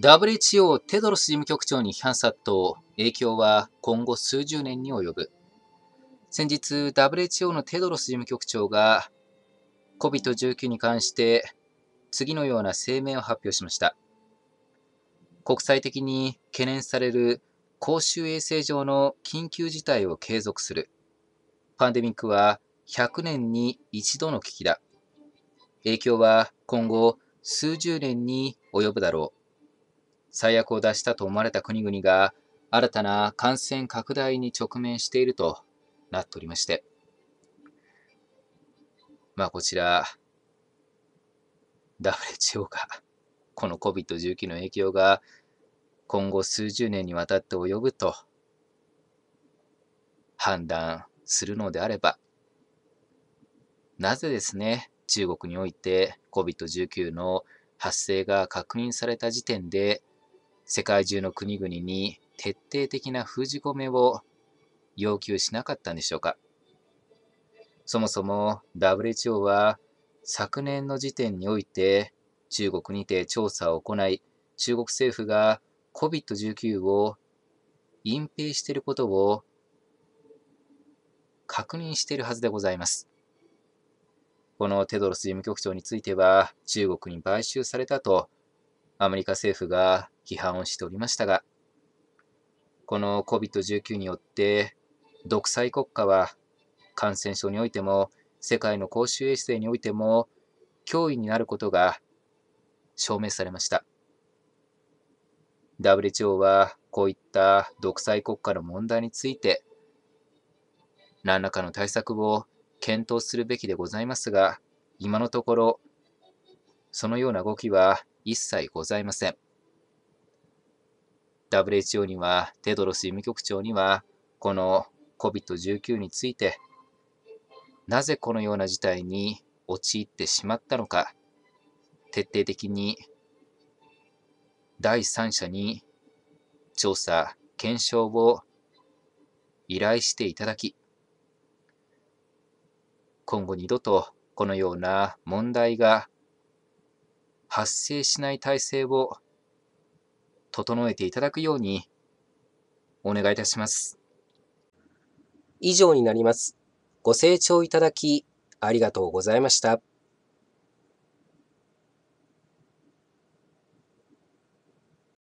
WHO テドロス事務局長に批判殺到、影響は今後数十年に及ぶ。先日、WHO のテドロス事務局長が COVID-19 に関して次のような声明を発表しました。国際的に懸念される公衆衛生上の緊急事態を継続する。パンデミックは100年に一度の危機だ。影響は今後数十年に及ぶだろう。最悪を出したと思われた国々が新たな感染拡大に直面しているとなっておりまして、まあこちら、WHO がこの COVID-19 の影響が今後数十年にわたって及ぶと判断するのであれば、なぜですね、中国において COVID-19 の発生が確認された時点で世界中の国々に徹底的な封じ込めを要求しなかったんでしょうか。そもそも WHO は昨年の時点において中国にて調査を行い、中国政府が COVID-19 を隠蔽していることを確認しているはずでございます。このテドロス事務局長については中国に買収されたとアメリカ政府が批判をしておりましたが、この COVID-19 によって独裁国家は感染症においても世界の公衆衛生においても脅威になることが証明されました。WHO はこういった独裁国家の問題について何らかの対策を検討するべきでございますが今のところそのような動きは一切ございません。WHO には、テドロス事務局長には、この COVID-19 について、なぜこのような事態に陥ってしまったのか、徹底的に第三者に調査、検証を依頼していただき、今後二度とこのような問題が発生しない体制を整えていただくようにお願いいたします。以上になります。ご清聴いただきありがとうございました。